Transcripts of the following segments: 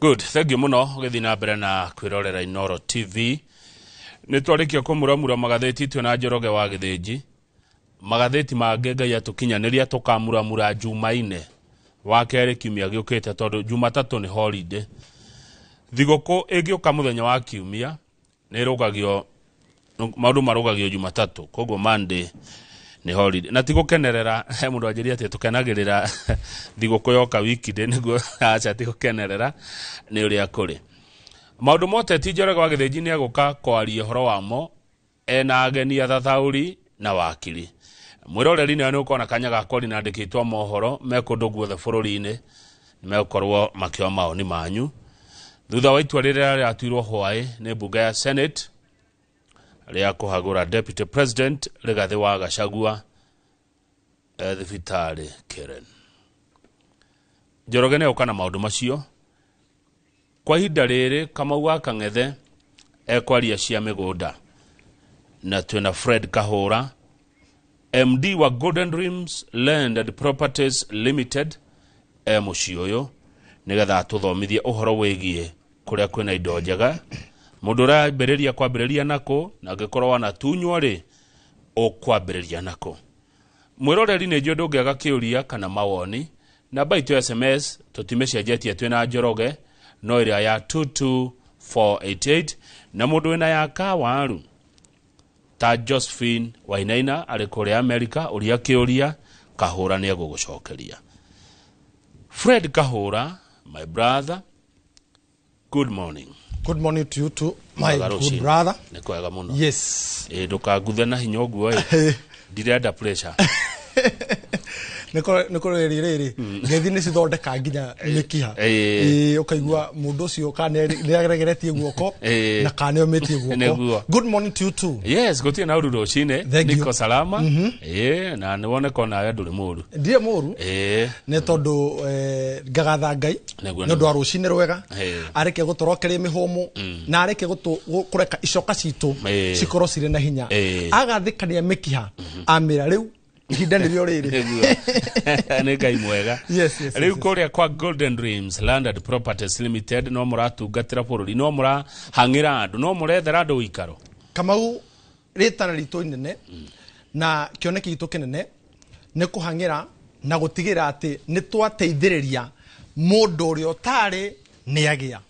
good thank må no gä thiä na mbere na kwä rorera inoro tv nä twarä kia kå muramura magathäti itue na njoroge wa gä thä nji magathäti mangä ngai atå kinyanä ria tå kamuramura jumaine wa kere kiumia gä å kä te tondå jumatatå nä horindä thigåkå ä ngä å ka må thenya wa kiumia nä rå gagio maå ndå marå gagio jumatatå koguo nä holiday na tigå kenerera he må ndå anjä ri atä tå kenagä rä ra thigå kå yoka wikindä nä guo aca tigå kenerera nä å rä a kå rä maå ndå mothe ti njorega wa gä thä nji nä agå ka kwaria å horo wamo ena ageni athathaå ri na wakiri mwiroreri nayo nä kanya ga kwari na andä two mohoro me kå ndå guothe bå rå ri-inä nä megåkorwo makä oya maoni manyu thutha wa itua rä rä rä ratuirwo hwaä nä mbunge ya senate rĩa kũhagũra deputy president rĩgathĩ wa gacagua e, thibitarĩ keren njoroge nĩ oka na maũndũ macio kwa ihinda rĩrĩ kamau wa kang'ethe ekwaria cia mĩgũnda na twĩna fred kahũra md wa golden dreams land and properties limited e mũciĩ ũyũ nĩgetha atũthomithie ũhoro wĩgiĩ kũrĩa kwĩna indo njega mundu urambiriria kwambiriria nako na angikorwo wanatunywo ri ukwambiriria nako mwiroreri ni njuĩ ndũngĩaga kĩũria kana mawoni namba itũ sms tũtimĩcenjetie twĩ na njoroge no ĩrĩa ya 22488 na mũndũ wĩna ya kawaru ta josephine wainaina arĩ kũrĩa amerika ũria kĩũria kahũra nĩ egũgũcokeria fred kahũra my brother good morning good morning to you too my Magaru good brother nä kwega må yes e kanguthe na hinya å guo ndirenda pressure nä kå rä rä rä ngethi nä cithondeka nginya mä eh, kiha å eh, eh. kaigua må ndå å cio kanä aregeretie guoko na kanä omä tie guokogå tiä na å ru rå cinä salama mm-hmm. na nä woneka onawe ndå rä må ru ndirä må ru nä tondå ngagatha ngai nä å ndå wa rå cinä rwega arä ke gå torokerie mä håmå na arä ke kå reka icoka citå cikorwo cirä na hinya agathä kania mä kiha mm-hmm. amä ra rä u ihinda nä rä o rä rä nä ngai mwega rä u kå rä a kwa golden dreams landed properties limited no må ratungatä ra bå rå ri no må rahangä ra andå no må rethera andå ikaro kamau rä tana ritå inene na kä oneki gitå kä nene nä kå hangä ra na gå tigä ra atä nä twateithä rä ria må ndå å rä a å tarä nä agä a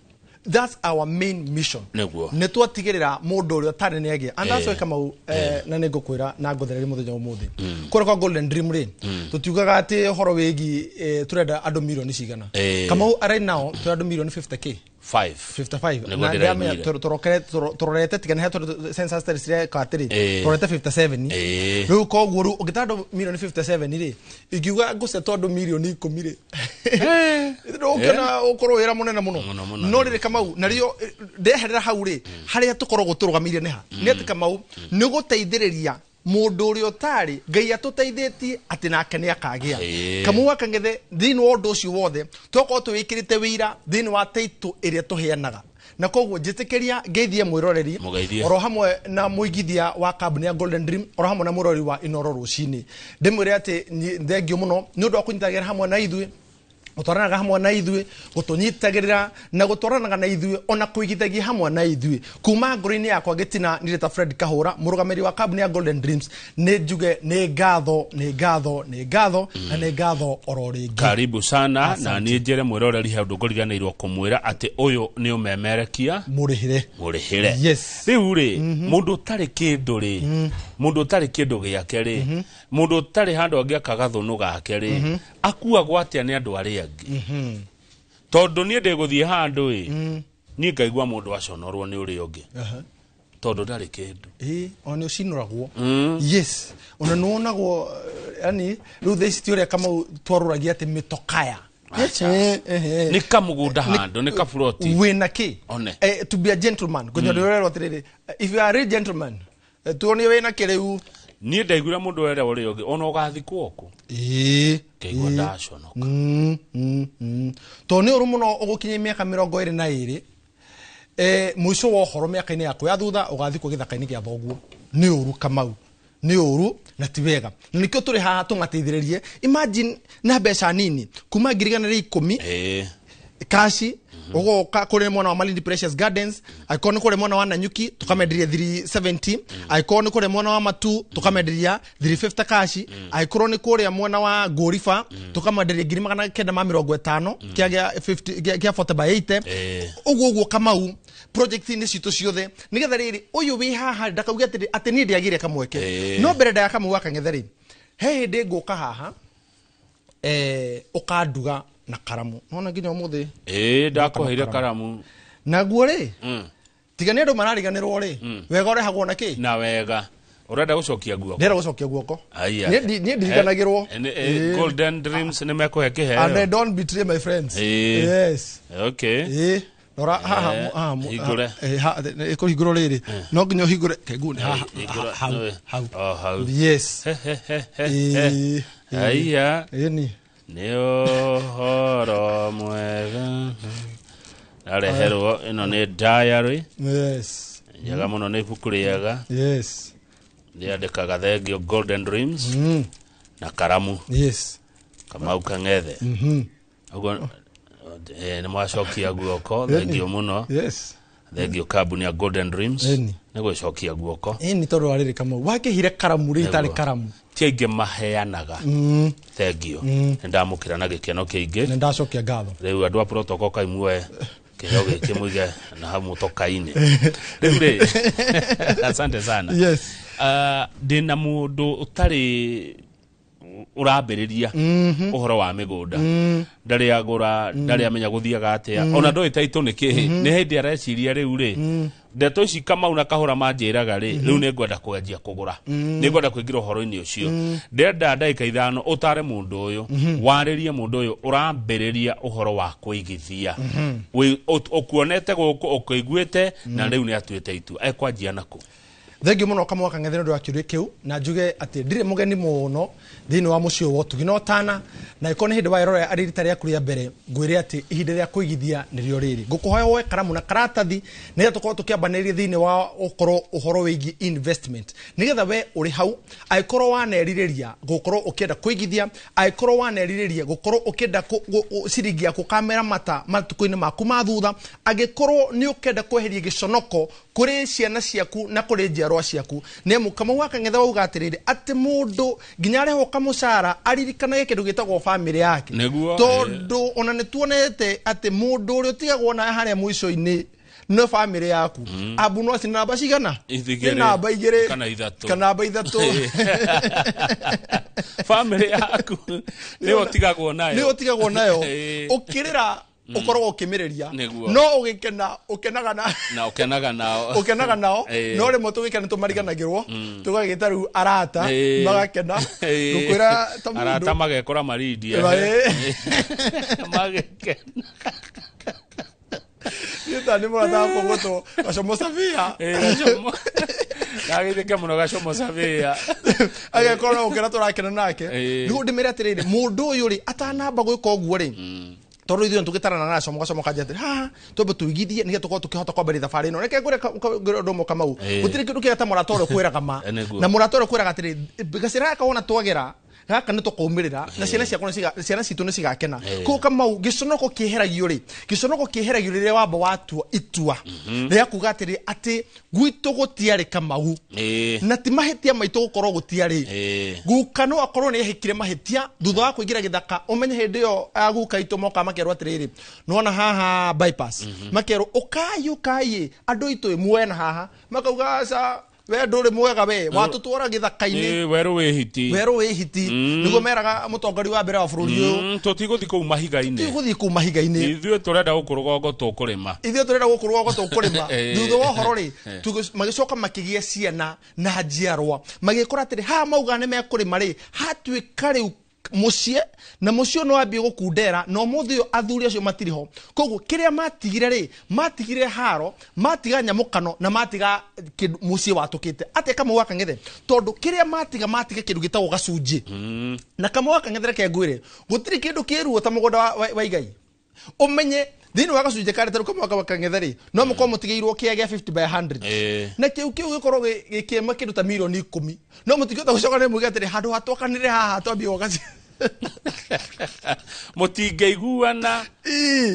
that's our main mission niguo nä twatigärä mundu uria tari nä agä and that's eh. why kamau eh, eh. na nä ngå na ngå muthenya umuthi hmm. kå kwa golden dream rä hmm. tå tiugaga atä horo wä gi tå renda andå mirioni cigana kamau arai nao tå andå mirioni 50k tũrorete tigana he tondũ katĩrĩ tũrorete 57 rĩu koguo rĩu ũngĩtara andũ mirioni 57 rĩ ingiuga ngũceta andũ mirioni ikũmi rĩ ũkiona ũkorwo wĩra mũnene mũno no rĩrĩ kamau narĩo eh, ndeherera hau rĩ mm. harĩa tũkoragwo tũrũgamĩire nĩha nĩ atĩ mm. kamau nĩ gũteithĩrĩria mundu uri utari ngai atuteithitie ati nake ni akagia kamwa kangethe thin wa undu ucio wothe twakorwo ikirite wira thin wa taito iria tuheanaga na koguo njitikiria ngeithie mwiroreri oro hamwe na muigithia wa kabuni ya golden dream oro hamwe na mwirori wa inoro cini ndimwire ati thengio muno ni undu wa hamwe na ithwe gutwaranaga hamwe na ithuĩ gũtũnyitagĩrĩra na gũtwaranaga na ithuĩ ona kũigithagia hamwe na ithuĩ kuma ngoro-inĩ yakwa ngĩtina ndirĩ ta fred kahũra mũrũgamĩrĩri wa kambuni ya golden dreams nĩ njuge nĩ ngatho nĩ ngatho nĩ ngatho na nĩ ngatho oro rĩngĩ karibu sana Asante. na nĩ njĩre mwĩra ũrĩa rĩhe ũndũ ngũriganĩirwo kũmwĩra atĩ ũyũ nĩ ũmemerekia mũrĩhĩre mũrĩhĩre yes. rĩu rĩ mm -hmm. mũndũ ũtarĩ kĩndũ rĩ mm. mũndũ ũtarĩ kĩndũ gĩake rĩ -hmm. mũndũ ũtarĩ handũ angĩaka gathũnũ gake rĩ -hmm. akuagwo atĩa nĩ andũ arĩa angĩ mm-hmm. tondå niä ndä gå thiä handå ä mm. niä ngaigua må ndå aconorwo nä å rä a å ngä uh-huh. tondå ndarä kä ndå å cinoragwo mm. yes ona nä wonagwo rä u thaici ti å rä a kamau twarå atä mä tokaya nä kamå gå nda handå nä kaburoti wä na kä eh, to be a gentleman gå nyondå mm. rä rerwo atä rä rä if you are a gentleman eh, tuonie wä na kä rä u niä ndaiguire må ndå erera å rä a å ngä ona å gathikwo kå ngaigua ndaconoka nä å mm, rå må mm, mm. no å gå kinya mä aka mä rongo ä rä na ä rä må ico wa å horo mä aka-inä yakw ya thutha å gathikwo gä thaka-inä gä a thoguo nä å ru kamau nä å ru na ti wega na nä kä o tå rä haha tå mateithä rä rie na mbeca nini kuma ngirigana rä ikå mi kaci ugoka mm-hmm. kuri mwana wa malindi precious gardens akorwo ni kuri mwana wa nanyuki tukameenderia 370 akorwo ni kuri mwana wa matu tukameenderia 350 kashi mm. akorwo ni kuria mwana wa ngoriba mm. tukamwenderia ngiri magana kenda ma mirongo itano mm. kia 40 by 80 uguo eh. uguo kamau projekti-inä citå ciothe nä getha rä rä å yå wä haha ndakauga atä niä ndä agä re kamweke eh. no mbere ndaya kamwe gakang'etha rä he hä ndä haha eh kanduga na karamu nona nginya umuthi ä ndakwahire karamu naguo rä mm. tiga nä andå marariganärwo rä mm. wega å rehagwo na kä na wega å renda gå cokia guoko ndä renda gå cokia guoko niä ndiriganagä rwo nä mekå he kä heo rora eh, haha ä kå hingå rwo rä rä no nginya å hingå re kengu nä hahau aya ni nä horo mwega ndareherwo ä no nä diary yes njega må no nä ibuku rĩega yes rĩandĩkaga thengio golden dreams mm. na karamu yes kamau kang'ethe mm -hmm. uguo eh, nä mwacokia guoko thengio må no yes thengio kambuni ya golden dreams Eni nä gwä cokia guoko nä tondå warä rä kamau wakä hire karamu rä tarä karamu ti aingä maheanaga mm. thengio mm. nä ndamå kä ra na gä keno kä ingä nä ndacokia ngatho rä u andå a protoko kaimue kä heo gä kä må ige na hamå tokainä rä u rä asante sana ndä yes. uh, ah, na må ndå å tarä urambiriria uhoro mhm. wa migunda mhm. ndari agura mhm. ndari amenya guthiaga atia ona ndoi taito ni kihi ni hindi areciria riu ri ndeto ici kamau na kahura manjiraga ri riu ni ngwenda kwenjia kugura ni ngwenda kuingira uhoro-ini ucio ndenda ndagika ithano utare mundu uyu waririe mundu uyu urambiriria uhoro wa kuigithia ukuonete guku ukuiguite na riu ni atuite itua ekwanjia naku thengio må no kamwe kang'ethe nä å kä u na njuge atä ndirä må geni må no thä wa må ciå no tana na ä korwo nä hä ndä warora arä rita rä aku rä mbere ngwä re atä ihinda rä a kå igithia nä rä o rä rä ngå kå hoya woe karamu na karatathi nä getha tå korwo tå kä ambanä rä thä wa å korwo å horo wä nä getha we å rä hau angä korwo wanerirä ria gå korwo å kä enda kå igithia angä korwo wanerirä ria gå korwo å kä enda ciringi kamera mata matukå-inä maku ma thutha angä korwo nä å kä kweheria gä conoko kå rä ciana ciaku na kå rä njiarwo barua ciaku nä må kamau wakangetha wauga atä rä rä atä må ndå nginya arä hoka må cara aririkanage kä ndå gä tagwo bamä yake tondå eh. ona nä tuonete atä må ndå å rä a å tigagwo na harä a må ico-inä nä bamä rä yaku mm. ambu no aci namba cigana namba igä rä kana ithatå bamä rä yaku nä å tigagwo nayo å kä rä ra ukoragwo mm. ukimereria no ugikena ukenaga na na ukenaga nao ukenaga nao no rimwe tugikena tumariganagirwo mm. tugagita riu arata magakena gukwira ta mundu arata magekora maridi magekena ita nä må rataga kå gå two gacomo cabia gagä thä ke må no gacomo cabia agekora no å kena tå rakena nake nä gå ndä mä re atä rä rä må ndå å yå rä atanamba gwä ka å guo rä tondå ithuä nä tå gä tarana nacio mågacoka måkanjä atä twambe tå igithie nä getå korwo tå kä hota kwambä thabarä no reke ngwä rä ndå må kamau gå tirä kä ndå kä gata må rata å rä a kwä raga ma na må rata å rä a kwä raga atä rä gacä raka wona twagera gaka nä tå kå mä rä ra na ciana citå nä cigakena kå kamau gä conoko kä eheragio rä gä conoko kä eheragio rä rä a wamba watua itua rä a kuga atä rä atä gwitå gå tiarä kamau na ti mahä tia maitå gå korwo gå tiarä guka no akorwo nä ehäkire mahä tia thutha wa kå ingä ra gä thaka å menye hä ndä ä yo aguka itå moka makerwo atä rä rä nona haha mhm. makerwo å kayå kayä andå itå ä haha makauga we ndå rä mwega we watå twara thaka-inä werå wä hiti werå wä mm. hiti nä guo meraga må tongori wa mbere wa bå rå ri å yå mm, tå tigå thiä kå u mahiga-inä tigå thiä kå u mahiga-inä ithuä tå renda gå kå rå gongo tå kå rä ma ithuä tå renda gå kå rå gongo tå kå rä ma thutha wa å horo rä magä coka makä gä ciana na njiarwa magä kora atä rä haha maugaga nä mekå rä ma rä hatuä ka rä u mucie na mucio no abi gukundera no muthi athuri acio matiriho ho koguo kiria matigire ri matigire haro matiga nyamukano na matiga mucie watukite ate kamwe ngethe tondu kiria matiga matiga kindu gitagwo gacunji kama mm. na kamwe ke nguire gutiri kindu kiruo ta mugunda wa, wa, wa igai umenye thini wa gacunjä ka rä tarä mwaka wakangetha rä no må korwo må tigä irwo kä a gä a na kä u kä u gä korwo gä kä ma kä ndå ta mirioni ikå mi no må tigä ta gå coka nä må atä rä handå hatwakanä rä haha twambia gwaga må iguana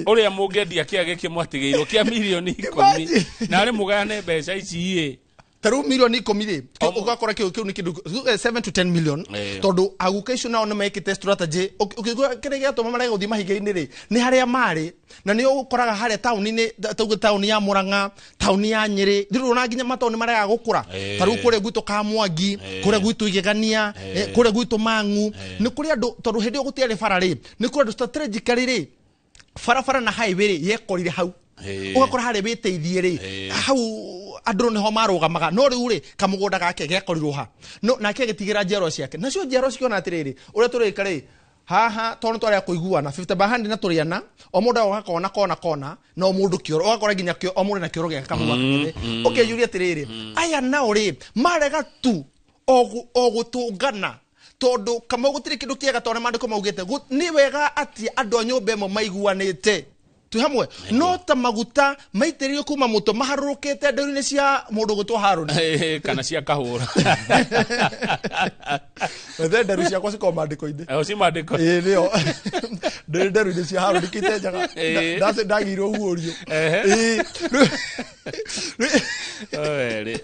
å rä a må ngendia kä a gä kä mwatigä irwo kä a mirioni ikå mi narä må gayane mbeca iciä taru milioni ikumi rä ugakora kä u nä kä ndå to 10 million tondå aguka icio nao nä mekite strategy kä rä gä atå ma marega gå thiä mahiga-inä rä nä harä a marä na nä å koraga harä a taåni-inä tauge taåni ya må ranga taåni ya nyä rä na nginya mataå nä marega gå kå ra tarä u kå rä a gwitå kamwangi kå rä a gwitå igegania eh, kå rä a gwitå mangu nä kå rä andå tondå hä ndä ä yo gå tiarä bara rä nä kå rä andå rä barabara na highway rä yekorire hau å gakora harä wä teithie rä hau andå nä ho marå no rä u rä kamå gå nda gake gekorirwo ha nake agä tigä ra njiarwa ciake nacio njiarwa cikiona atä rä rä å rä a tå rä rä haha tondå nä twarä a kå bahandi na tå rä ana o må ndå agakona kona kona na o må ndå kä oro ågakora nginya o må ndå na kä oro gä aka kamå å kä yå atä rä rä aya nao rä marega tu o gå tå ngana tondå kamau gå tirä kä ndå kä ega tondå nä mandä ko maugä te nä wega atä andå a nyå mba ä mwe maiguanä te twi hamwe no ta maguta maitiririo kuma muto maharukete nduru-ini cia mundu gwitwo haroni kana cia kahura the nderu ciakwa cikorwo mandiko-ini ci mandiko ĩ nĩo nderi nderu-ini cia haroni kite njaga ndagiirwo huũrio ĩ rä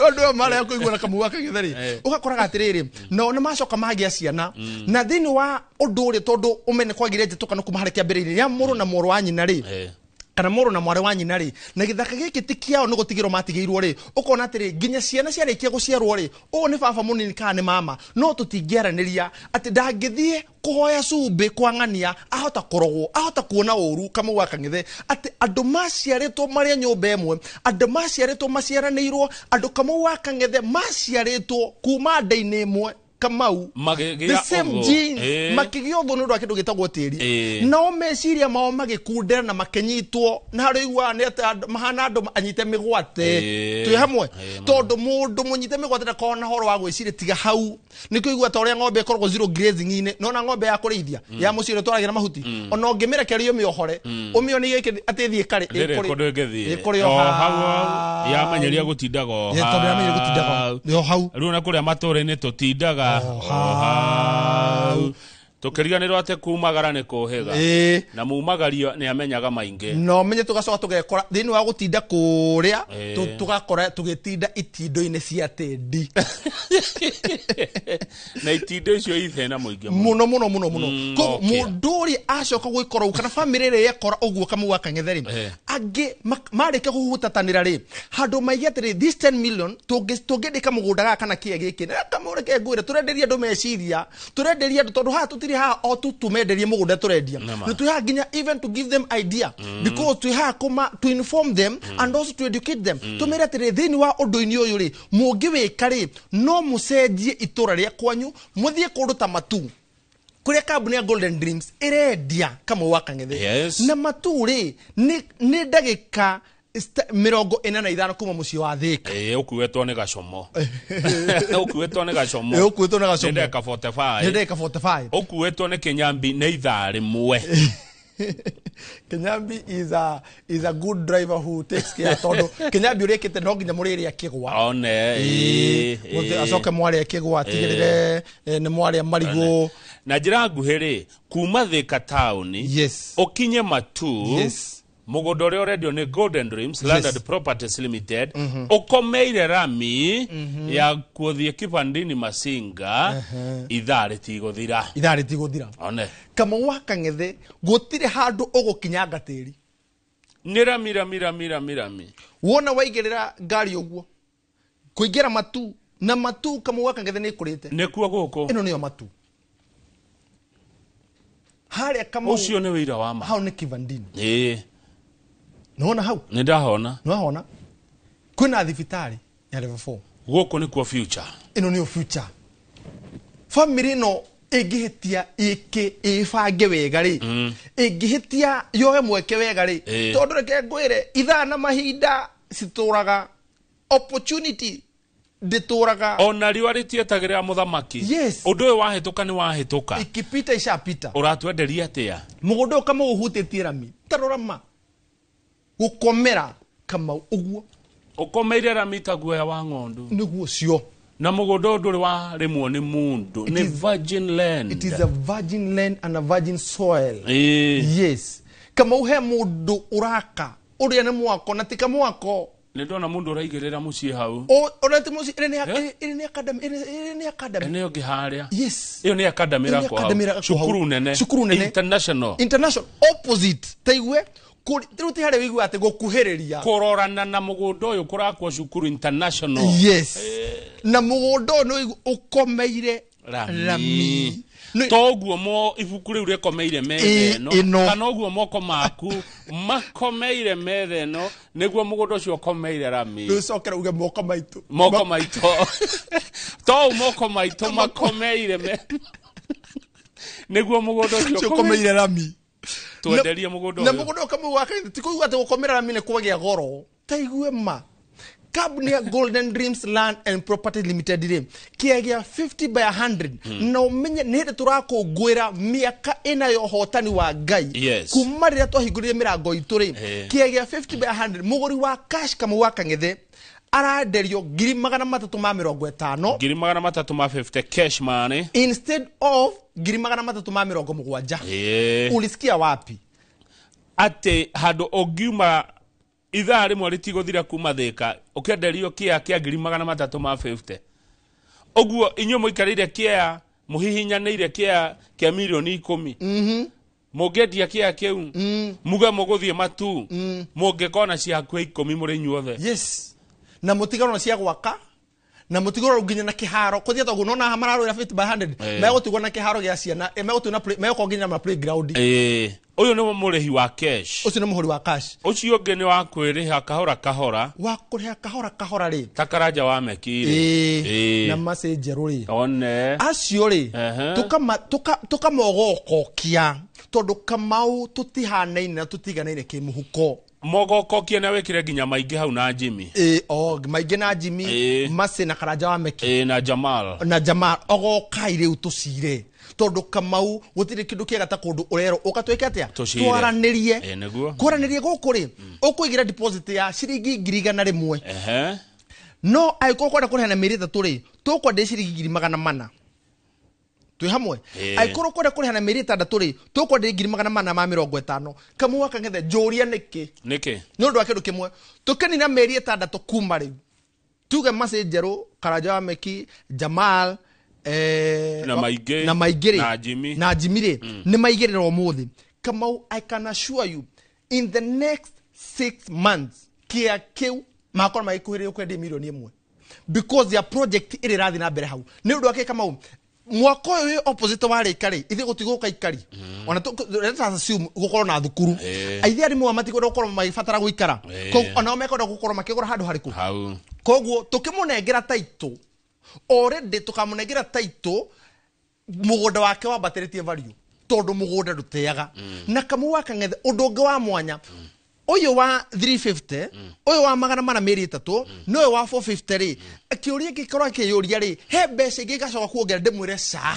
u andå ä marä a kå iguana kamu gaka getheri å gakoraga atä rä rä nao nä macoka magä a ciana mm. na thä inä wa å ndå å rä tondå å mene kwagire njä tå kana kuma harä kä ambä rä rä rä a må rå na mworå wa nyina rä kana moro na mwari wa nyina ri na githaka giki ti kiao ni gutigiro matigirwo ri ukona atiri nginya ciana ciarikia guciarwo ri uyu ni baba munini kana ni mama no tutingiaraniria ati ndangithie kuhoya cumbi kwangania ahota kurogwo ahota kuona uru kamau akang'ithe ati andu maciaritwo maria nyumba imwe andu maciaritwo maciaraniirwo andu kamau akang'ithe maciaritwo kuma nda-inĩ imwe kamau the same genes eh. makigiothwo nä å ndå wa kä ndå gä tagwo eh. meciria mao magä kundera na makinyitwo na harä iguaga nä atä mahana andå anyite mä gwate eh. hamwe eh, tondå må ndå må nyite mä gwate ndakorwo na horo wa gwä tiga hau nä kä igua ta å ng'ombe ĩkoragwo zero grazing no na ng'ombe ya kå mm. ya må ciä rä mahuti mm. ona å ngä mä rekeria å mä ohore å mm. mä one gäkä atä thiä karä ä kå rä ohau yamenyeria gå tindaga ohau rä u na kå rä a matå tindaga kumagarara hau tukiriganirwo ati kumagara ni kuhiga e. na mumagario ni amenyaga maingä no menye gekora thä iniä wa gakora tå gä tinda itindo-inä cia tindi na itindo icio ithena må muno muno muno muno no mm, koguo okay. mundu uria acoka gwikora kana famiri ekora å guo kamugu gakangetheri angä marä ke gå hå rä handå maige atä rä this 10 million tå ngä ndä ka må gå nda kana kä gä kä kamå reke ngå rä tå renderie andå meciria tå renderie andå tondå haha tå tirä haha o tu tå menderie må gå nda tå rendia nä twä haha nginya even to give them idea mm. because twä haha kåma to inform them mm. and also to educate them mm. tå mä re atä rä thä inä wa å ndå-inä å yå rä må ngä wä ka rä no må cenjie itå ra rä a kwanyu må thiä kå ndå ta matu kuria kambuni ya golden dreams irendia kamwa kangethe yes. na maturi ri ni, ni ndagika mirongo ina na ithano kuma mucii wa thika ä å kuätwo nä gacomo å kuätwo nä gacomo å kuätwo nä gacomo ndeka 45 ndeka 45 å kuätwo nä kinyambi ne ithaa rĩmwe kinyambi is a is a good driver who takes care tondu kinyambi urikite no nginya murire akigwa one acoke mwarä akigwa atigä rä re eh, nä mwarä a na njĩra nguhĩ rĩ kuma thĩka taũni yes. ũkinye matu yes mũgũnda ũrĩa ũrendio nĩ golden dreams yes. landed properties limited mm -hmm. ũkomeire rami mm -hmm. ya gũthiĩ kibandini masinga uh -huh. ithaa rĩtigũthira ithaa rĩtigũthira one kamau wa kang'ethe gũtirĩ handũ ũgũkinyanga tĩri nĩ rami rami rami rami rami wona waigĩrĩra ngari ũguo kũingĩra matu na matu kamau wa kang'ethe nĩ ĩkũrĩte nĩkuo gũkũ ĩno nĩyo matu harĩa kamau ũcio nĩ wĩira wa ma hau nĩ kivandini ĩĩ nĩwona hau nĩ ndahona nĩwahona kwĩna thibitarĩ ya level 4 gũkũ nĩkuo future ĩno nĩyo future bamĩrĩ no ĩngĩhĩtia ĩkĩ ĩbange wega rĩ ĩngĩhĩtia mm. yoe mweke wega ri eh. tondu reke ngwĩre ithaa na mahinda citũraga opportunity ndituraga ona riua ritietagirira muthamaki yes undu uyu wahituka ni wahituka ikipita ishapita uratwenderia atia mugunda uyu kama uhutitie rami tarorama ma gukomera kama uguo ukomeire rami ta guoya wa ng'ondu niguo cio na mugunda uyu nduri warimwo ni mundu ni virgin land it is a virgin land and a virgin soil eh. yes kama uhe mundu uraka uria ni mwako na ti kamwako nä ndona må ndå å raigä rä ra må ciä hau å rete må ciä ä nä akadamä ä yo ngä harä a ä yo nä akadamä nene cukuru nene international international opposite atä gå kuhä rä ria kå rorana na må gå nda å yå kå rakwo cukuru international yes eh. na må gå nda å yå nä å komeire rami, rami toguo mo ibuku riu rikomeire methe no kana oguo moko maku makomeire methe no niguo mugunda ucio ukomeire rami ucokera uge moko maitu moko maitu to moko maitu makomeire me niguo mugunda ucio ukomeire rami tuenderie mugunda na mugunda ukamwe wakai tikuigua ati gukomera rami ni kwagia goro taigue ma kabuni ya golden dreams land and property limited rä kĩagia 50 by 100 mm. na ũmenye nĩ hĩndĩ tũrakũngũĩra mĩaka ĩna ya hotani wa ngai yes. kuma rä rĩa twahingũrire mä rango rä hey. 50 by 100 mũgũri wa kash kamau wa kang'ethe arenderio ngiri magana matatå ma mä rongo ĩtano ngiri magana matatå ma 50 cash money instead of ngiri magana matatå ma mä rongo må gwanja yeah. ulisikia wapi atä handå å ithaa rĩmwe rĩtigũthira kuma thĩka ũkĩenderio kĩa kĩa ngiri magana matatũ ma 50 ũguo inyuĩ mũikarĩire kĩa mũhihinyanĩire kĩa kĩa mirioni ikũmi mhm. mũngĩendia mm -hmm. kĩa kĩu mm -hmm. muge mũgũthiĩ matu mhm. mũngĩkona mm -hmm. cia hakuhĩ ikũmi mũrĩ inyuothe yes na mũtigarona cia gwaka na mutigoro eh. eh, nginya na kiharo kuthia togu nona mararå ra by 100 megå tigwo na kiharo gä ciana megåkorwo nginya na playground å yå nä må wa cash å cio nä må hå ri wa cash å cio å ngä nä wa kwä rä ha kahora kahora wa kå rä ha kahora kahora rä ta karanja wa mekirä eh, na macenjerå rä one acio rä tå kamogokokia tondå kamau tå tihanaine na tå tiganaine kä må huko mogoko nä wä nginya maingi hau na jimi e o maingi na jimi e. na karanja wa meki e, na jamal na jamal ogokai riu tucire tondu kamau gutire kindu kiega ta kundu urero ukatweke atia twaranirie e, kwaranirie guku ri mm. ukwigira deposit ya ciringi ngiri igana rimwe uh -huh. no aikorwo kwenda tatå rä tå kwa ndä ciringi ngiri magana mana twä hamwe eh. angä korwo kwenda kå rä hana mä rä ĩtandatå rä tå kwandä ngiri magana mana ma mä rongo ĩtano kamwe wakangethe njå ria nä kä nä å ndå wa kä ndå kä mwe tå kenina mä ri ĩtandatå kuma rä u tuge macä njerå karanja wa meki jamal eh, na maingä rä na njimi rä nä maigä rä ra må thä kamau i can assure you in the next six months kä a kä u magakorwo magä kuhä rä rio kwendia mirioni ä mwe because ya project ä rä rathiä na mbere hau nä å ndå wake kamau mwaka å yå opposite wa ka rä ithi gå tigå gå kaikari mm. ona gå na thukuru aithi arimå a matigå rwo gå korwo magäbatara gå ikara onao mekwenda gå korwo makä gå handå harä kå koguo tå kä må nengera taitå orendä tå kamå nengera taitå må gå nda wake wambatä rä tie variå tondå må gå nda ndå teaga mm. na kamå wakangethe å ndå å ngä wa mwanya mm uyu wa 350 uyu mm. wa magana mana meri itatu mm. no yå wa 450 ri kiuria yå ria rä he mbeca ingi gacoka kuongerera ndimwire sa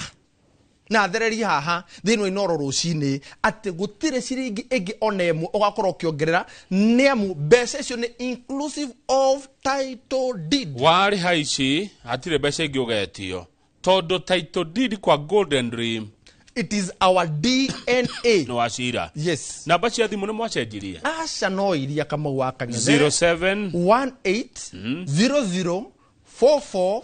na thereria haha thini inoro rucini ati gutire ciringi ngä ona ä mwe å gakorwo å kä ongerera nä inclusive of title deed warä ha ici hatirä mbeca ingä å getio tondå title deed kwa golden dream it is our dna no ashira yes namba cia thimå nä mwacenjirie aca no iria kama mm-hmm. wa kangethe 07 18 00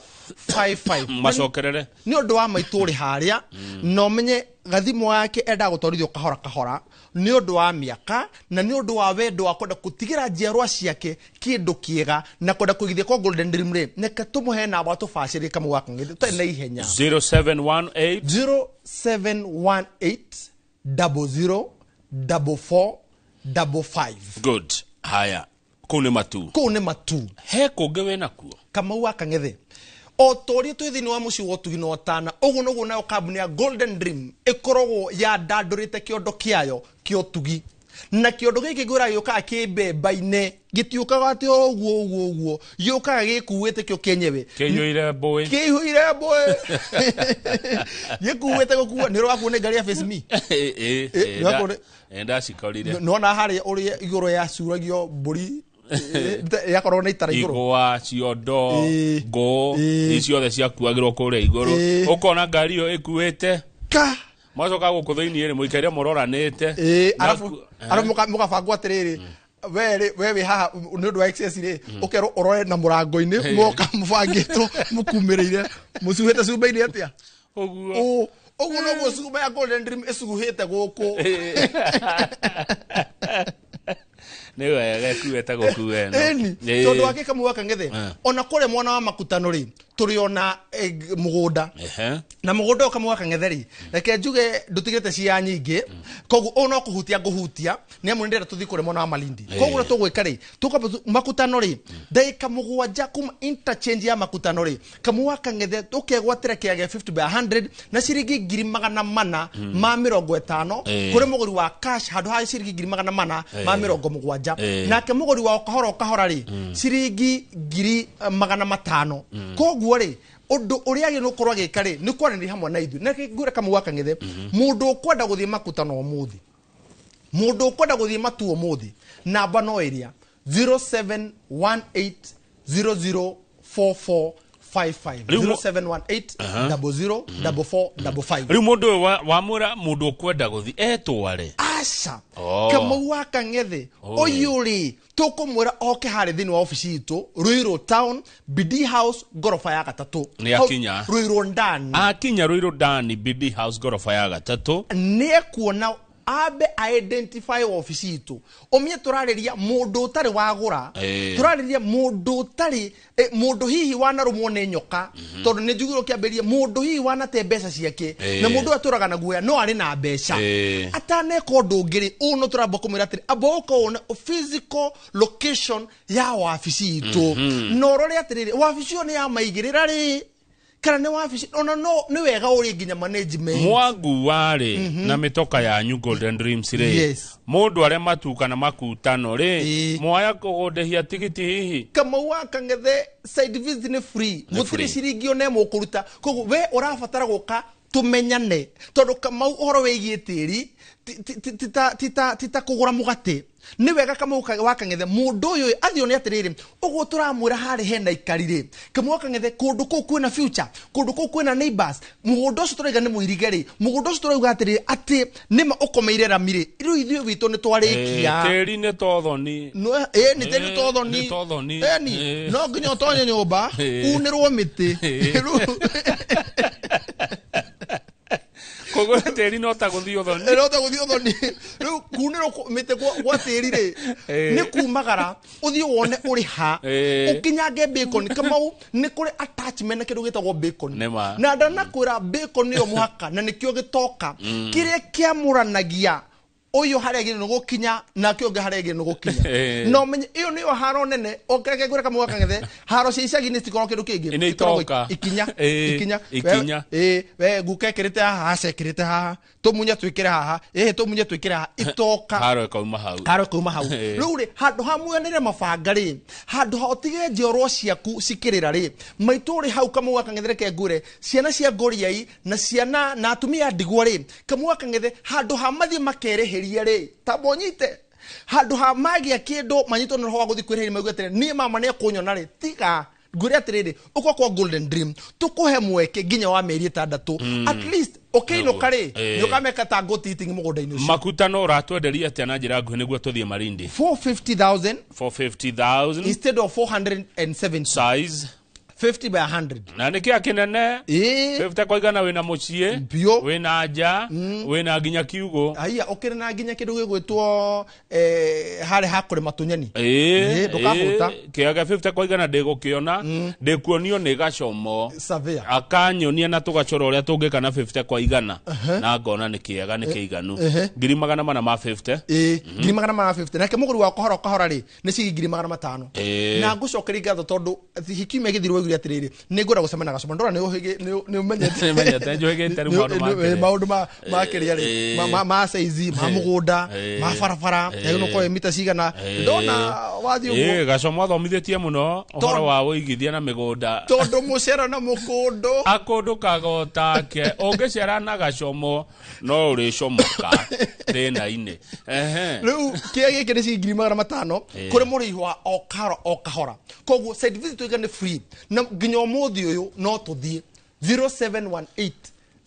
macokerere nä å ndå wa maitå rä harä a mm. na å menye gathimå yake enda gå twarithio kahora kahora nä å ndå wa mä aka na nä å ndå wa wendo wa kwenda kå tigä ra njiarwa ciake kä ndå kä ega na kwenda kå igithia kwa golden dream rä neke tå må he namba tå bacä rä kamå gakå ngä thä tå na ihenya 0718 good haya kå u nä matu kå u nä matu he kå ngä wä nakuo kamau akangethe o twä thä inä wa må mucio tuina otana ugu nugu nayo kambuni ya golden dream ikoragwo kä kiondo kiayo kiotugi na kä kä gä kiondo giki gwira yukaga ki mbemba-ini gitiukaga ati uguo uguo uguo yukaga gikuwite kio kenyewe kiiyuire mbui kiiyuire mbui gikuwite gukua ni rwakuo ni ngari ya face me ndacikorire nona haria igå rå yacuragio mbå ri Eh, yakorwo nä itara igåa ciondo eh, ngå eh. ciothe ciakuagä kå rä a igå rå å kona ngari ä yo ä kuä te mwacoka gå kå thä inä rä må ikare må roranä te arabu må gabangwo atä rä rä we wä haha nä å ndå wa å mm. kerwo å rore na må rango-inä moka må bangä two må kumä rä ire må cuhä te cumba-inä atä a å guo å guo noguo cumba ya golden dream ä cuhä te gå kå nä wega kuete gå kuena tondå wake kamwe gakangethe ah. ona kå rä mwana wa makutano rä turi ona eh, mugunda na mugunda å kamwe gakang'etheri reke njuge ndå te cia nyingä kogu å kuhutia kuhutia hutia ngå hutia nä amu nä ndä rä wa malindi kogu na tå gwä ka rä tå makutano rä ndagä må gwanja kuma interchange ya makutano rä kamwe wakang'ethe tuke kegwatä kia kä age 50 na ciringi ngiri magana mana ma mä rongo ätano kå rä må wa cash handå ha ciringi ngiri magana mana ma mä rongo må gwanja nake må wa ri wao kahora å kahora rä mm. ciringi ngiri eh, magana matano mm. kogu koguo rä undu uria agä korwo agä rä nä kwaranä hamwe na ithuĩ na kamå kamwe gakang'ethe må mhm. kwenda gå thiä makutana må thä må ndå å kwenda gå thiä matuo må thä namba no ä rä a 0718004455 rä u må ndå å yå wamå ra må ndå å kwenda gå thiä etware yå rä tå kå mwä ra oke harä thä inä wa obici itå rwirå town bd house ngoroba ya gatatå rwirå ndani akinya rwirå ndani bd house ngoroba ya gatatå nä ekuona ambe identify office itu omie ra mundu utari wagura må eh. ndå mundu utari må eh, mundu hihi mwo nä nyoka nä -hmm. tondu ni rie kiambiria mundu hihi wanate mbeca ciake må na eh. mundu aturaga na guoya no ari na mbeca hey. ataneka undu ngiri uno turamba kumwira atiri amba ukona physical location ya wabici itu mm rore atä rä atiriri wabici yo ni ya maigirira ri kana nä wabici ona no nä wega å rä nginya mwanguarä mm -hmm. na mä toka yanyu golden dreams rä yes. må ndå arä matukana makutano rä e. mwaya kå gå ndehia tigiti hihi kamau wa kangethe nä må tirä ciringi one må kå ruta koguo we å rabatara gå ka tå menyane tondå kamau å horo wä giä tä ri tita kå gå ra må gatä nä wega kamwakangethe må ndå å yå athiå nä atä rä rä å guo tå ramwä ra harä hena ikari rä kamå kå ndå kå u kwä na kå ndå kå u kwä na må gå ndå å cio tå raiga nä må irige rä må gå ndå å cio tå rauga atä rä atä nä ma å komeire rami rä rä u ithuä witå nä twarä kia tä nä tothoni no nginya å tonye nyå mba unä rwo mä tä koguo ri no ta gũthiĩ ũthoni no ta gũthiĩ ũthoni rĩu mä mĩtĩ gwa ri rä nä kumagara å thiä wone å rä ha ũkinyange bacon kamau nä nĩ kũrĩ attachment na kĩndũ gĩtagwo bacon na ndanakwĩra bacon nĩyo mũhaka na a kä amå ranagia uyu harege no kinya na kionge harege no kinya no menye iyo niyo haro nene ongereke gwira kamwe kangethe haro cia icagi ni cikorwo kindu kingi ikinya ikinya ikinya eh we guke kirite haha acekirite haha tumunya twikire haha to munya tuikire haha itoka haro ikauma hau haro ikauma hau eh. riu ri ha hamuganire mabanga ri handu ha otige joro njorwo ciaku cikirira ri maitu ri hau kamwe kangethe reke ngure ciana cia ngoriai na ciana na atumia ndigwa ri kamwe kangethe handu ha mathie makereheri makiria rä tambonyite handå ha magä kä manyitwo nä roho wa gå thiä kwä reheri maigua atä niä mama nä ekå nyona rä tiga ngwä rä atä rä rä å kwa golden dream tå kå he mweke nginya wa mä eri ätandatå hmm. at least ũkĩinũka okay, rĩ nĩ ũkameka ta ngũtiting mũgũnda-inĩ ũcio makuta no ũratwenderia atĩa na njĩra nguhĩ nĩguo tũthiĩ marindi 450000 instead of 407 size 50 by 100 na nä kä a kä nene ä eh. kwaigana wä na må ciä aja wä na nja mm. wä na nginya kiugå aia å na nginya kä ndå gä gwä two harä ha kå rä matå nyeni ndå 50 kwaigana ndä gå kä ona mm. ndä kuonio nä gacomo akanyonia na tå gacora å rä a tå ngä kana 50 kwa igana na ngona ni kä ega nä eh, kä iganu ngiri magana mana ma 50 eh, ngiri magana mana ma 50 na må gå ri wakå hora å kahora ngiri magana matano na ngå cokerie ngatho tondå hikiumia gä tuge atiriri nä ngå ra gå cemana gacoma ndora nä menyete maå ndå makä rä arä ma saizi ma eh. må gå nda eh. ma barabara tagä no korwo eh. mita cigana ndona wathiä å gacoma athomithä tie må no å horo wa å igithia na mä gå nda tondå må cera na må kå ndå akå ndå kagotake å ngä cera na gacomo no å rä comoka thä-na-inä rä u kä a gä kä nä cingiri matano kå rä må rä wa o kahora o kahora koguo tå ä ga nä nginya muthi uyu no tuthie 0718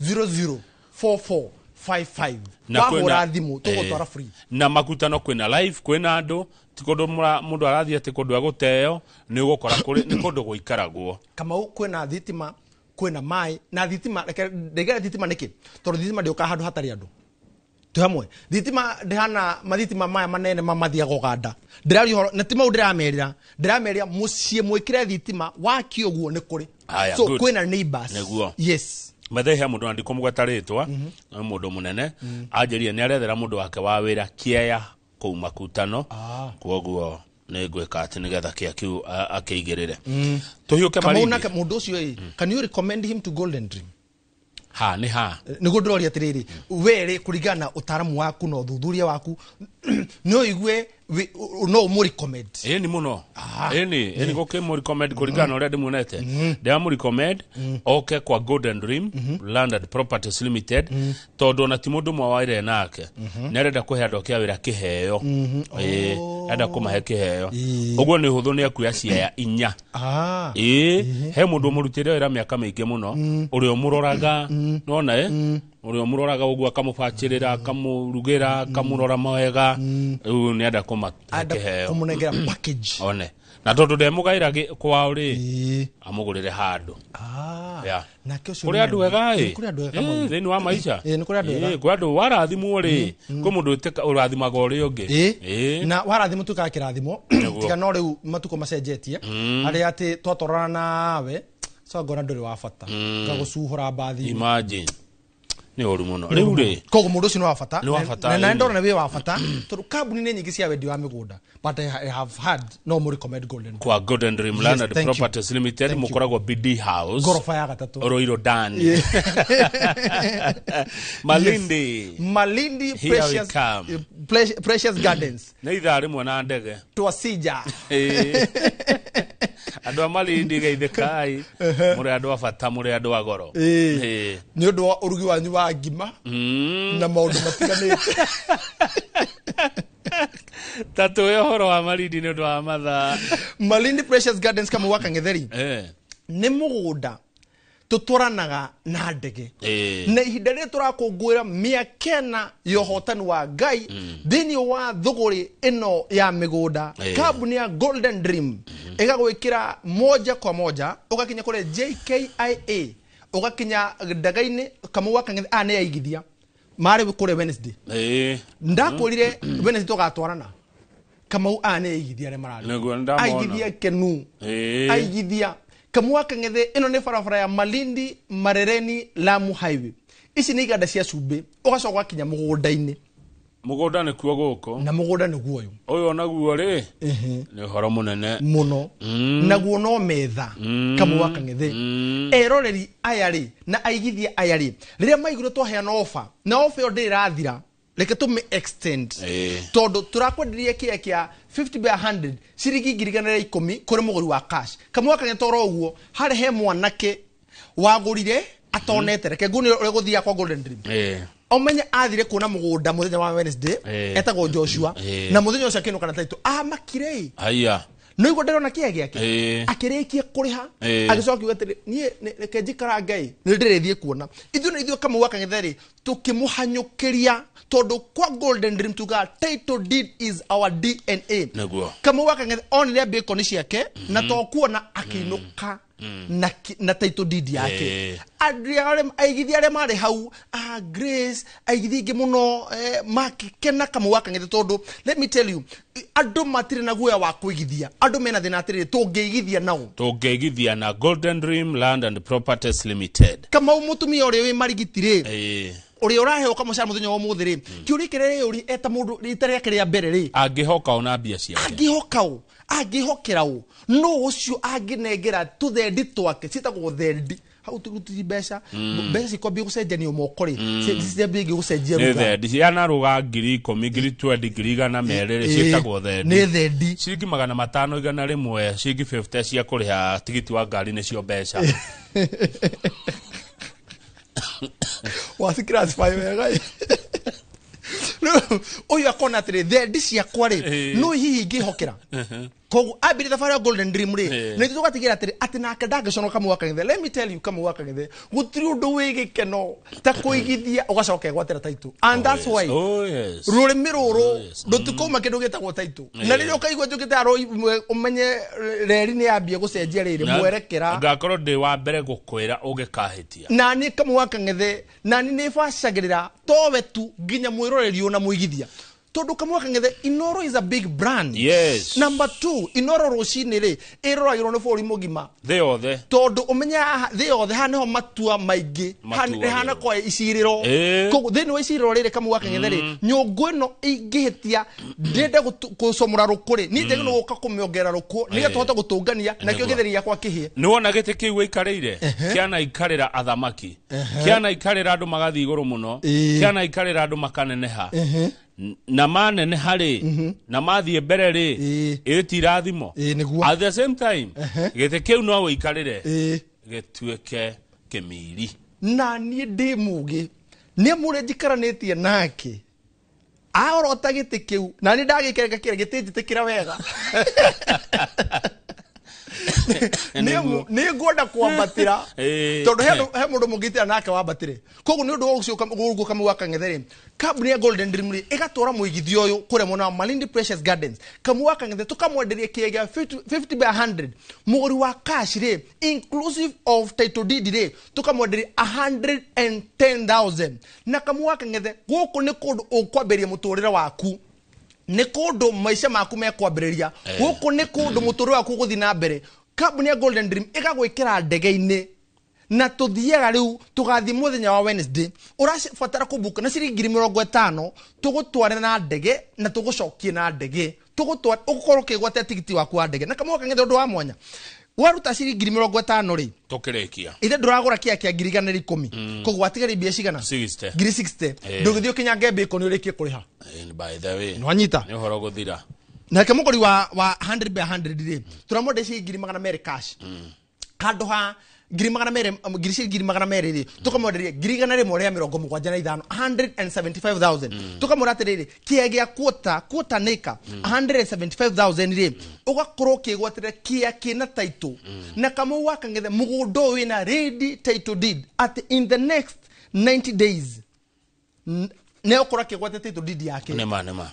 00 44 55 wahura thimu tugutwara free na makutano kwina live kwina andu ti kundu mundu arathii ati kundu aguteo ni ugukora kuri ni kundu guikaragwo kamau kwina thitima kwina mai na thitima ndegera thitima niki tondu thitima ndiuka handu hatari andu hamwe thitima ndihana mathitima maya manene mamathiaga uganda na ti mau ndiramerira ndiramerira mucii mwikire thitima waki uguo ni kuri so kwina neighbors niguo yes methehe mundu andiko mugwataritwa mm -hmm. mundu munene mm -hmm. anjirie ni arethera mundu wake wa wira kiaya kuu makutano ah. kwoguo nä ngwä ka atä nä getha kä a kä u akä igä rä re tå hiå ke mundu å cio ä can you recommend him to golden dream ha nä ha nä guo ndä roria atä rä rä werä kå ringana na å taramu waku na å thuthuria waku nä å igue no må recommend rä a ndä muonete oke kwa golden dream mm-hmm. landed properties limited mm-hmm. tondå ona ti må ndå mwe waire nake mm-hmm. nä arenda kå oh. ah. he andå akä a wä ra kä heo ä kå mahe kä heo å guo nä hå thå nä akuoya ciaya inya he må ndå må rutä re wä ra mä aka mä ingä må no å mm. rä a å må roraga mm. nona uria muroraga uguo akamubacirira mm. akamurugera mm. akamurora mawega riu ni enda kumakiheo one na tondu ndemugaira kwao ri amugurire handu kuri andu ega thiini wa maisha kuri andu warathimwo ri kwi mundu urathimaga uri ungi na warathimwo tuikaga kirathimo tiga no u matuko macenjetie mm. aria ati twatorana nawe congona nduri wa bata ngagucuhura mbathi nä oru må no rä u rä koguo må ndå å cio nä wa bata na nä ndona nä wä wa tondå kambuni nä nyingä cia wendi wa mä gå nda but I have had no more recommend golden kwa golden dream properties limited bd house ya gatatå roiro iro yeah. malindi malindi precious, precious gardens nä ithaa rä mwe na ndege twacija andå a marindigeithä ä må rä andå a bata må rä andå a goro nä å ndå wa å rugi wanyu wa ngima hmm. na maå ndå matiganä te tatå ä horo wa marindi nä å ndå wa mathaa marindi precious gardens kamå gwa kang'etheri nä må gå nda tutwaranaga na ndege na ihinda rä tårakångåä mä akena ya hotani wa ngai mm. thä inä wa thågårä ä no ya mä gå nda kambuni ya golden dream mm-hmm. ĩgagwä kä ra moja kwa moja å gakinya kå rä jkia å gakinya ndagainä kamau akangethe a nä yaigithia marä kå rä wednesday ndakwä rire wednesday tå kamau a nä yaigithia arä maraigithia kenu aigithia kamwa kangethe ino nä barabara ya malindi marereni lamu highway ici nä iganda cia cumbä ågacoka gakinya må gå nda-inä må gå nda nä kuo gå kå na må gå nda nä guo å yå å yå naguo nä å horo må nene må no mm. naguo no metha mm. kamwa kangethe mm. eroreri aya na aigithia aya rä rä rä a maigurä twaheana oba na oba ä yo ndä rathira reke tå mä extend eh. tondå tå rakwenderirie kä a kä a 50 by 100 ciringi ngiriganä ra ikå kå rä må gå ri wa cash kamwe kagä toro å guo harä he mwanake wagå rire atonete reke hmm. ngå nä å rä gå thia kwa golden dream eh. omenye athire kuona mugunda muthenya wa wednesday eh. etagwo joshua na muthenya ucio akinå kana taitå amakire aya no iguo ndarona kä gä ake akärĩkie kå rä ha agäcoka kiuga atä niä reke njä karangai nä ndä rä thiä kuona ithuä na ithuä kamau akang'ethe rä tå kä må hanyå kä ria todo kwa golden dream tuga title deed is our dna Nagua. kama waka ngethe onire mbi koni ciake mm -hmm. na tokuona mhm. akiinuka mm -hmm. Mm. na taito deed yake yeah. aigithi arĩa marĩ hau ah, grace aigithi ingĩ mũno eh, makĩkena kamwe wakang'ete tondũ let me tell you andå matirä na guoya wa kwĩgithia andå mena thä na atĩrä tå ngä igithia nao tå ngä igithia na golden dream land and properties limited kamau må tumia å rä wä marigitirä uri urahe uka kamucara muthenya wa muthi ri hmm. ki uri kirere uri eta mundu ritere kiria mbere ri angihoka ona mbia ciake angihoka u angihokera u no ucio anginengera tuthendi twake citagwo thendi hau tu bi turuti mbeca ni the di ya rĩ ciambĩngĩ giri nĩ thendi cianaruga ngiri ikũmi ngiri twendi ngiri igana merĩ rĩ ciĩtagwo thendi the di ciringi magana matano igana rĩmwe ciringi 50 cia kũrĩha tigiti wa ngari nĩcio mbeca Wat een kruidfijn aí. uyu akona atirä thendi ciakwa rä eh. no hihi ngä hokera uh-huh. koguo ambä rä thabarä golden dream rä eh. nä ithuä tågatigä ra atä atä nake ndangä conoka mwakagithe let me tell you kamu gå tirä å ndå wä keno ta kå igithia å gacoka gwatera taitå and oh, that's why rule rä mä rå rå ndå tikouma kä ndå gä na rä rä a å kaigua njå gä taro å menye reri nä yambie gå cenjia rä rä mwerekera ngakorwo ndä wa mbere gå kwä ra å gä kahä tia nani kamwakang'ethe nani nä bacagä towe tu nginya mwä na mwigithia tondukamuakangethe inoro is a big brand yes number two inoro rucini ri irorairwo ni bũrũri mũgima thĩ yothe tondũ ũmenyaga thĩ yothe haha nĩho matua maingĩ hana kwa icirĩro eh. koguo thĩinĩ wa icirĩro rĩrĩ kamua kangethe rĩ mm. nyũngũ ĩno ingĩhĩtia ndĩende gũcomora rũkũrĩ niĩ njagĩrĩirwo no mm. gũka kũmĩongerera rũkũ nĩgetha tũhote eh. gũtũngania nakĩo gĩtheri kä kĩhĩe nĩ wona gĩtĩ kĩu gĩikarĩire ra athamaki kä ra andå magathiä igå rå må no eh. kä ana ikarä ra andå makaneneha na manene harä mm -hmm. na mathiä mbere rä ä ti irathimo at the same time gä tä kä u no gå ikarä re gä tuä kä miri na niä ndä må gä nä må rä njikaranä tie nake aorota gä tä kä u na nä ndagä kereka kä ra gä tä njä tä kä ra wega nä ngwenda kwambatä ra eh. tondå he må ndå må ngä itä ra nake wambatä re koguo nä å ndå wa gå gå kamå gakangetherä kambuni ya golden dream rä ĩgatwara må igithio å yå kå rä a mwena wa malindi precious gardens kamå gakangethe tå kamwenderia kä egä a 50 by 100 må gori wa cash rä inclusive of title deed rä tå kamwenderia 110000 na kamå gakangethe gå kå nä kå ndå å kwambä må tå rä re waku nä kå ndå maica maku mekwambä gå kå nä kå ndå må tå rä waku gå thiä na mbere kambuni ya golden dream ĩgagwä kä ra ndege-inä na tå thiaga rä u tå gathiä må thenya wa wednesday å rabatara kå mbuka na ciringiri mä rongo ätano tå gå tware na ndege na tå gå cokie na ndege tå gå korwo å kä gwate tigiti waku wa ndege na kamwe kangetha å ndå wa mwanya waruta ciringi mirongo ĩtano rĩ tũkĩrĩkia ithe ndũragũra kĩa kĩa ngiri igana rĩ ikũmi mm. koguo watigari mbia cigana ngiri ndũgĩthiĩ ũkinyange mbĩko nĩ ũrĩkie kũrĩha nwanyita nĩ ũhoro gũthira nake mũgũri wa wa 100 by 100 rĩ tũramwenda ciringi ngiri magana merĩ cash handũ mm. ha ngiri magana merä rä tå kamwenderia ngiri igana a mä rongo må gwanja na ithano tå kamwera atä rä rä kä a gä a kuota nä ka rä å gakorwo kä gwatä kä a kä na taitå na kamå wakangethe må gå ndå wä na ready title in the next 90 days neokora kigwatetitwo ndindi yake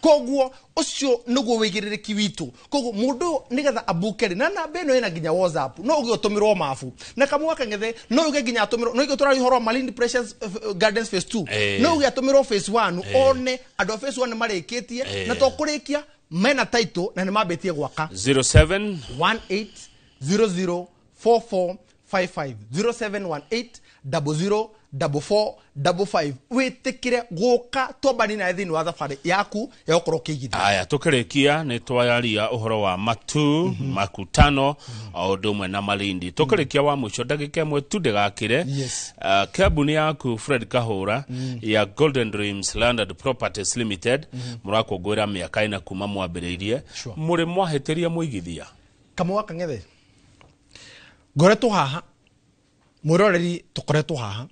koguo ucio niguo wigiriki witu koguo mundu nigetha abukeri na namba ino ina nginya whatsapp no uge utumirwo mafu na kamwe kangethe no uge nginya atumirwo no uge tura ihoro Malindi Precious eh, eh, Gardens phase 2 eh. no uge atumirwo phase 1 one andu phase 1 marikitie na to kurikia mena title na mabetie gwaka 07 18 55 0718 00 double four double five We take witikire to bani na thini wa thabari yaku ya ukorwo kiigithia aya tukirikia ni ya uhoro wa matu mm -hmm. makutano mhm. o undu umwe na malindi tukirikia wa muico ndagika mwe tu ndigakire yes. uh, kambuni yaku fred kahura mm -hmm. ya golden dreams landed properties limited murakungwira mhm. mm -hmm. miaka kumamu wa mwambiriirie sure. mwa heteri ya muri Kamu waka ngede. kangethe tu haha tukore tu haha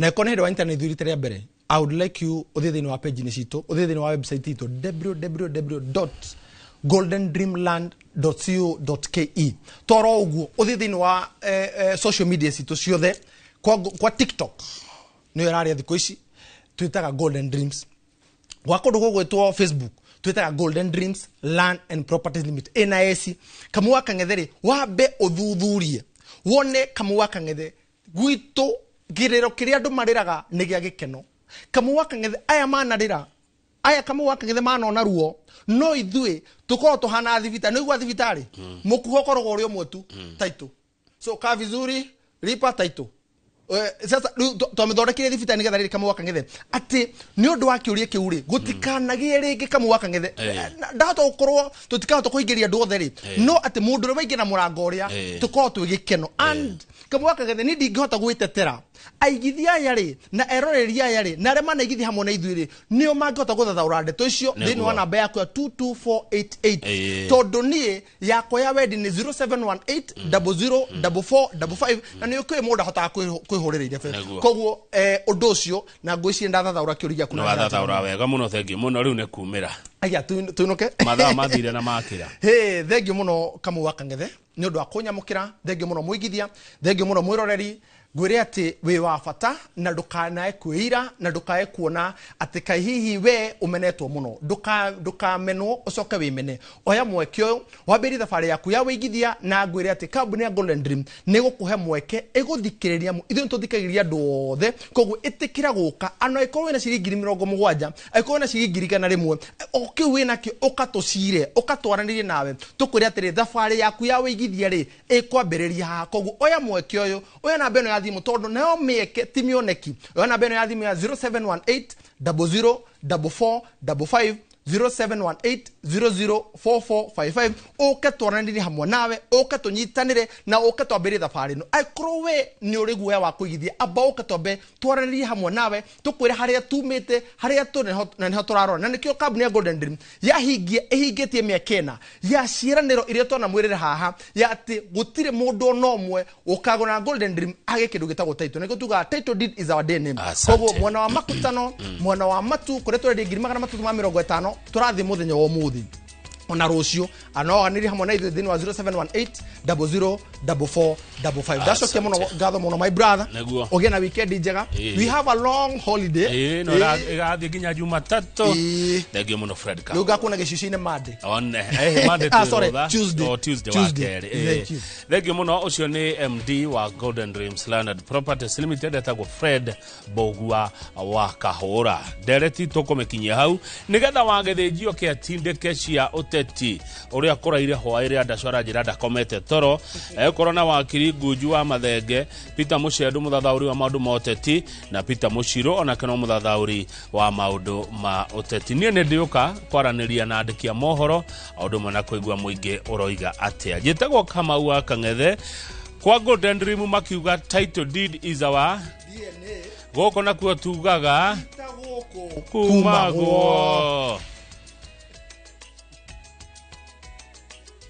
na ĩkorwo nĩ hĩndĩ internet intaneti tere rĩa mbere i would like you ũthiĩ thĩinĩ wa page nĩ citũ ũthiĩ thĩinĩ wa website ito www.goldendreamland.co.ke goldendreamland.co.ke toro ũguo ũthiĩ thĩinĩ wa eh, eh, social media sito sio ciothe kwa, kwa tiktok nĩyo ĩrarĩa thikũ ici twĩtaga golden dreams gwa kũndũ gũgwĩtwo facebook twĩtaga golden dreams land and properties limit ĩna esi kamua kang'ethe rĩ wambe ũthuthurie wone kamua kang'ethe gwitũ giriro kiria andu mariraga ni gia gikeno kamwa kangethe aya manarira aya kamwa kangethe manona ruo no ithui tukorwo tuhana thibitari nä igua thibitarä hmm. må kuho å koragwo å rä å mwe tu hmm. taitå so ka vizuri lipa taitå eh, sasa twamithondekire thibitarä nä getha rä rä kamwe wakangethe atä nä å ndå wa kä å ria kä u rä gå tikanagä hmm. rä ngä kamwe wakangethe eh, ndahota gå korwo tå tikahota kå ingä ria andå othe rä no ati mundu ndå å rä waingä na må rango å rä a and kamwaka ni ndingĩhota gwĩtetera aigithia aya rĩ na eroreri aya rĩ na arĩa manaigithia hamwe na ithuĩ rĩ nĩo mangĩhota gũthathaũra ndeto icio thĩinĩ wa namba yaku ya 22488 tondũ niĩ yakwa ya wedi ni 0718004455 na nĩ ũkĩũĩ mũndũ ndahotaga kwĩhũrĩra iria koguo eh, ũndũ ũcio na ngwĩciria ndathathaũra kĩũri gĩaku na wathathaũra wega mũno thengiũ muno riu ne kumĩra aya tå inå ke mathaa mathire na makä ra hä thengio må no kamå wa nä å ndå wa kå nyamå kä ra thengio må no må igithia thengio må no mwä roreri ngwire atä wä wa bata na ndukanae kwĩira na ndukae kuona atä kai hihi we umenetwo muno ndukamenwo ucoke mene oya mweke ũyũ wambĩrie thabarĩ yaku ya wĩigithia na ngwĩre atä kambuni ya golden dream nä gũkũhe mweke ĩgũthikĩrĩria ithuĩ nĩ tũthikagĩrĩria andũ othe koguo ĩtĩkĩra gũka ana ĩkorwo wĩna ciringi ngiri mĩrongo mũgwanja angĩkorwo wĩna ciringi ngiri igana rĩmwe o ka kĩu ka ũkatũcire ũkatwaranĩrie nawe tũkwĩre atĩrĩ thabarĩ yaku ya wĩigithia rĩ ĩkwambĩrĩria haha koguo oya mweke ũyũ oya namba ĩno ya thimu tondu neo mieke timioneki yo namba ino ya thimu ya 0718 00 44 55 0718004455 004455 uke twaranĩrie hamwe nawe uke tũnyitanĩre na uke twambĩrie thabarĩ ĩno angĩkorwo we ni uri guya wa kũigithia amba uke twambe twaranĩrie hamwe nawe tũkwĩre haria tumite haria tũ na ni tũrarora na nĩkĩo kambuni ya golden dream yahingia ĩhingĩtie mĩaka ĩna ya ciĩranĩro iria mwirire haha ya atĩ gutire mũndũ ona mwe ukagona golden dream age kindu gĩtagwo title nĩkĩo tugaga title deed is our day name kogo mwana wa makutano mwana wa matu kuretwa de girimaga na matu ma mĩrongo ĩtano muthenya wa muthi ona rũciũ no oganĩrie hamwe na ithuĩ thĩinĩ wa 0718 004455 ndacokia mũno ngatho mũno my brother ũgĩe na weekend njega we have a long holiday ĩgathiĩ nginya jumatatũ thengio no fred rĩu ngakuona gĩcicio-inĩ monday oh, eh, eh, ah, oh, thengio mũno ũcio nĩ md wa golden dreams landed properties limited etagwo fred mbogua wa kahũra ndereti tũkũmĩkinyia hau nĩgetha wagĩthĩnjio kĩa tindĩke cia ũte mũteti ũrĩa kũraire hwaĩrĩ andacora njĩra ndakomete toro egũkorwo eh, na wakiri ngunju wa mathenge peter mũcendu mũthathaũri wa maũndũ ma ũteti na peter mũcirũ ona kana mũthathaũri wa maũndũ ma ũteti niĩ nĩ ndĩũka kwaranĩria na andĩki a mohoro o ũndũ ũmwe na kũigua mũingĩ ũroiga atĩa njĩtagwo kamau wa kang'ethe kwa golden dream makiuga title deed is our gũkũ nakuo tugaga kumagwo